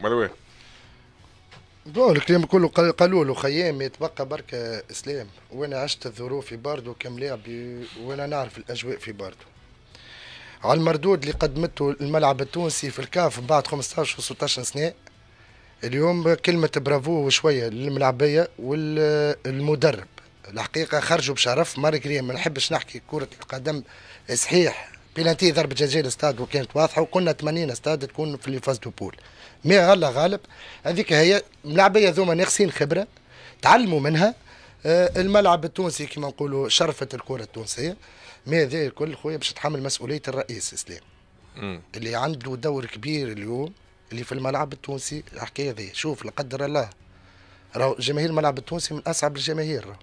مروان الكلام كله قالوا له خيام يتبقى برك اسلام وانا عشت الظروف في باردو كم لاعب وانا نعرف الاجواء في باردو على المردود اللي قدمته الملعب التونسي في الكاف بعد 15 و 16 سنه اليوم كلمة برافو وشوية للملعبية والمدرب الحقيقة خرجوا بشرف ماري كريم ما نحبش نحكي كرة القدم صحيح بلانتي ضربه جزاء الاستاد وكانت واضحه وقلنا 80 استاد تكون في فاز دو بول مي غلا غالب هذيك هي ملاعبيه ذوما ناقصين خبره تعلموا منها آه، الملعب التونسي كما نقولوا شرفت الكره التونسيه مي هذا الكل خويا باش تحمل مسؤوليه الرئيس اسلام اللي عنده دور كبير اليوم اللي في الملعب التونسي الحكايه ذي شوف لا قدر الله راهو جماهير الملعب التونسي من اصعب الجماهير راهو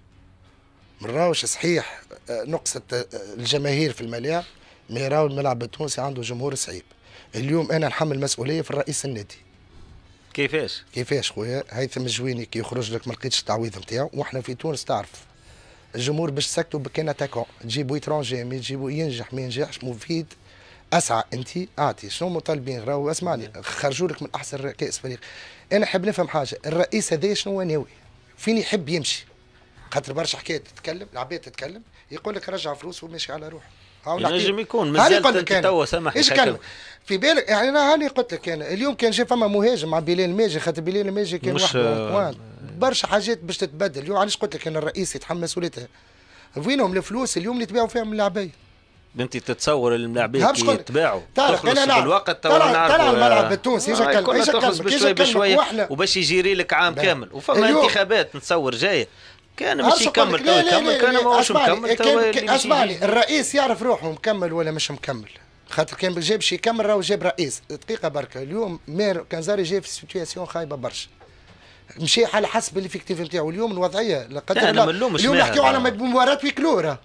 راوش صحيح آه، نقصت آه، الجماهير في الملاعب ميراو الملعب التونسي عنده جمهور صعيب اليوم انا نحمل مسؤوليه في الرئيس النادي كيفاش كيفاش خويا هيثم الجويني كي يخرج لك ما لقيتش التعويض نتاعو واحنا في تونس تعرف الجمهور باش سكتوا بكان اتاكون تجيبوا اترونجي ما تجيبوا ينجح ما ينجحش مفيد اسعى انت اعطي شنو مطالبين راهو اسمعني خرجوا لك من احسن كاس فريق انا حاب نفهم حاجه الرئيس هذا شنو هو ناوي فين يحب يمشي خاطر برشا حكايه تتكلم العباد تتكلم يقول لك رجع فلوس وماشي على روحه ينجم يكون مازال توا سامحني ايش كان في بالك يعني انا هاني قلت لك انا اليوم كان جا فما مهاجم مع بلال الماجي خاطر بلال الماجي كان آه برشا حاجات باش تتبدل اليوم علاش قلت لك انا الرئيس يتحمس ولاتها وينهم الفلوس اليوم اللي تبيعوا فيهم اللاعبين انت تتصور اللاعبين كي يتباعوا تخلص انا الوقت بالوقت طلع تلعب الملعب التونسي ايش آه، كلب ايش كلب بشوي بشوي وباش يجيري لك عام كامل وفما انتخابات نتصور جايه كان مش يكمل تو يكمل كان ماهوش مكمل تو اسمعني الرئيس يعرف روحه مكمل ولا مش مكمل خاطر كان جاب شي يكمل راهو جاب رئيس دقيقه بركه اليوم مير كانزاري جاي في سيتياسيون خايبه برشا مشي على حسب الافكتيف نتاعو اليوم الوضعيه لقد اليوم نحكيو على آه. مباراه في كلورا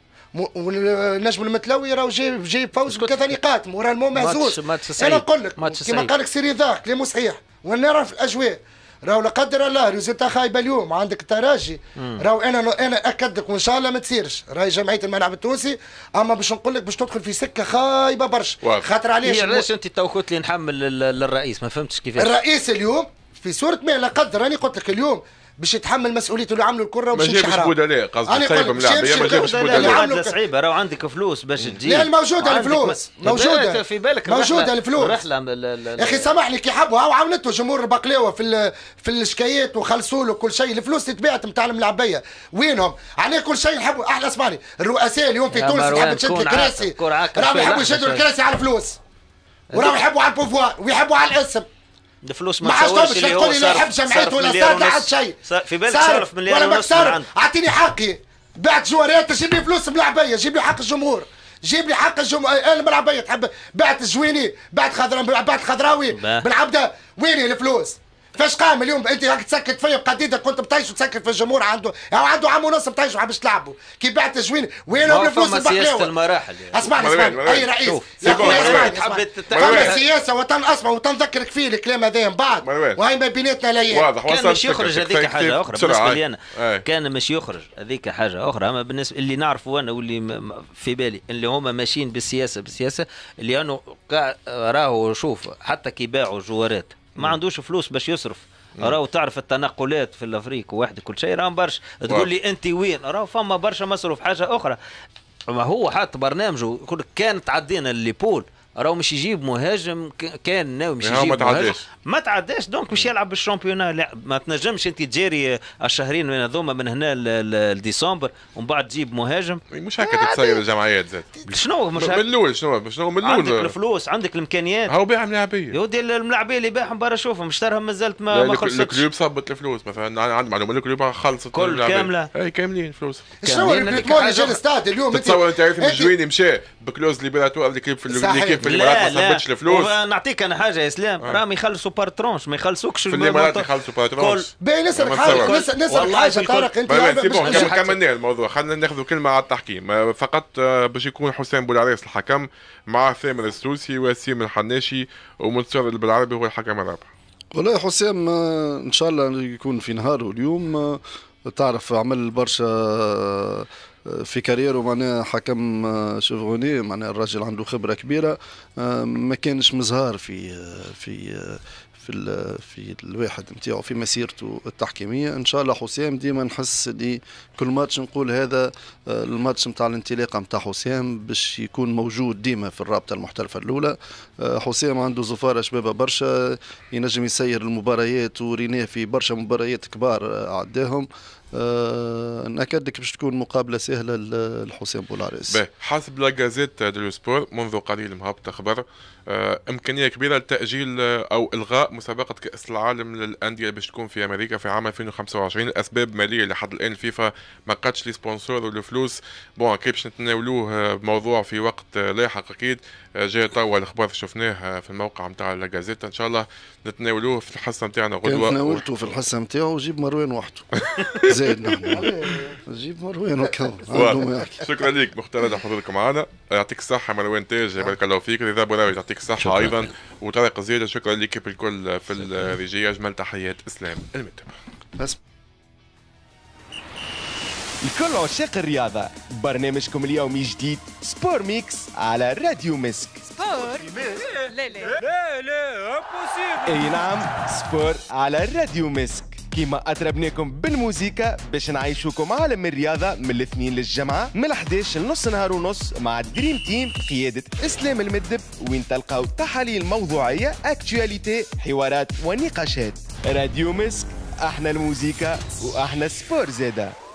والنجم المتلوي راهو جاي جاي فوز بثلاث نقاط مو مهزوز انا نقول لك كما قال لك سيري ذاك كلامه صحيح ونعرف الاجواء راهو لا قدر الله ريزلتا خايبه اليوم عندك التراجي راهو انا انا اكدك وان شاء الله ما تصيرش راهي جمعيه الملعب التونسي اما باش نقول لك باش تدخل في سكه خايبه برشا خاطر علاش علاش انت تو قلت لي نحمل للرئيس ما فهمتش كيفاش الرئيس اليوم في صوره ما لا قدر راني قلت لك اليوم باش يتحمل مسؤوليته اللي عملوا الكره وباش يمشي حرام ما جابش بدلاء قصدي سايب ملاعبيه ما جابش بدلاء صعيبه راهو عندك فلوس باش تجي لا موجوده الفلوس موجوده في بالك موجوده الفلوس رحله يا اخي سامحني كي حبوا هاو عاونته جمهور البقلاوه في في الشكايات وخلصوا له كل شيء الفلوس اللي تباعت نتاع الملعبيه وينهم عليه كل شيء نحبوا احنا اسمعني الرؤساء اليوم في تونس تحب تشد الكراسي راهم يحبوا يشدوا الكراسي على الفلوس وراهم يحبوا على البوفوار ويحبوا على الاسم الفلوس ما حسبتش تقول لي لا يحب جمعيات ولا صار لا شيء في بالك صرف مليار ولا ما صرف اعطيني حقي بعت جواريات جيب لي فلوس بالعبيه جيب لي حق الجمهور جيب لي حق الجمهور انا آه، آه، بالعبيه تحب بعت الجويني بعت خضراوي بعت خضراوي بالعبده ويني الفلوس فاش قام اليوم انت راك تسكت فيا بقديده كنت بتعيش وتسكت في الجمهور عنده يعني عنده عام ونص بتعيش باش تلعبوا كي بعت جوين وين بالفلوس سياسه المراحل يعني. اسمعني اسمعني اي رئيس يا اخويا اسمعني فما سياسه وطن اسمع وتنذكرك فيه الكلام هذا من بعد وهي ما بيناتنا لأيام واضح كان مش يخرج هذيك حاجه اخرى بالنسبه لي انا كان مش يخرج هذيك حاجه اخرى اما بالنسبه اللي نعرفه انا واللي في بالي اللي هما ماشيين بالسياسه بالسياسه لانه راهو شوف حتى كي باعوا جوارات ما عندوش فلوس باش يصرف نعم. راهو تعرف التنقلات في الافريق واحد كل شيء راهم برشا تقول لي انت وين راهو فما برشا مصروف حاجه اخرى ما هو حاط برنامجه يقول كان تعدينا اللي بول راهو مش يجيب مهاجم كان ناوي مش يعني يجيب ما تعداش ما تعداش دونك مش يلعب بالشامبيونا لا ما تنجمش انت تجاري الشهرين من هذوما من هنا لديسمبر ومن بعد تجيب مهاجم مش هكا تتصير الجمعيات زاد شنو مش من الاول شنو شنو من الاول عندك الفلوس عندك الامكانيات هاو باع ملاعبيه يا ودي الملاعبيه اللي باعهم برا شوفهم اشتراهم مازالت ما, ما خلصتش الكلوب صبت الفلوس مثلا عندي معلومه الكلوب خلصت كل كامله اي كاملين فلوس شنو الريكروتمون اللي جا اليوم تتصور انت عارف الجويني مشى بكلوز ليبراتوار اللي كيف في الامارات ما سبتش الفلوس نعطيك انا حاجه يا اسلام آه. راهم يخلصوا بار ترونش ما يخلصوكش في الامارات يخلصوا بار ترونش باهي نسالك حاجه نسالك حاجه طارق انت كملنا الموضوع خلينا ناخذ كلمه على التحكيم آه، فقط آه، باش يكون حسام بولعريس الحكم مع ثامر السوسي وسيم الحناشي ومنصور بالعربي هو الحكم الرابع والله حسام آه، ان شاء الله يكون في نهاره اليوم تعرف عمل برشا آه، في كاريرو معناها حكم آه، شيفروني معناها الراجل عنده خبره كبيره آه، ما كانش مزهار في في في في الواحد نتاعو في مسيرته التحكيميه ان شاء الله حسام ديما نحس لي كل ماتش نقول هذا آه، الماتش نتاع الانطلاقه نتاع حسام باش يكون موجود ديما في الرابطه المحترفه الاولى آه، حسام عنده زفاره شبابه برشا ينجم يسير المباريات وريناه في برشا مباريات كبار آه، عداهم آه نكدك باش تكون مقابله سهله لحسام بولاريس باهي حسب لا غازيت دو سبور منذ قليل مهبط خبر آه امكانيه كبيره لتاجيل او الغاء مسابقه كاس العالم للانديه باش تكون في امريكا في عام 2025 لاسباب ماليه لحد الان الفيفا ما قادش لي سبونسور والفلوس بون كيفاش نتناولوه آه، موضوع في وقت لاحق اكيد آه، جاء توا الاخبار شفناه في الموقع نتاع لاجازيتا ان شاء الله نتناولوه في الحصه نتاعنا غدوه تناولته في الحصه نتاعو جيب مروان وحده زيد نحن جيب مروان وكذا شكرا لك مختار على حضورك معنا يعطيك الصحه مروان تاج آه. بارك الله فيك رضا بوراوي يعطيك الصحه ايضا وطارق زياده شكرا لك بالكل في الرجال اجمل تحيات اسلام المتابعه لكل عشاق الرياضة برنامجكم اليومي جديد سبور ميكس على راديو مسك سبور لا لا لا لا اي نعم سبور على راديو مسك كيما أتربناكم بالموزيكا باش نعيشوكم عالم الرياضه من الاثنين للجمعه من 11 لنص نهار ونص مع دريم تيم قياده اسلام المدب وين تلقاو تحاليل موضوعيه اكتواليتي حوارات ونقاشات راديو مسك احنا الموزيكا واحنا سبور زاده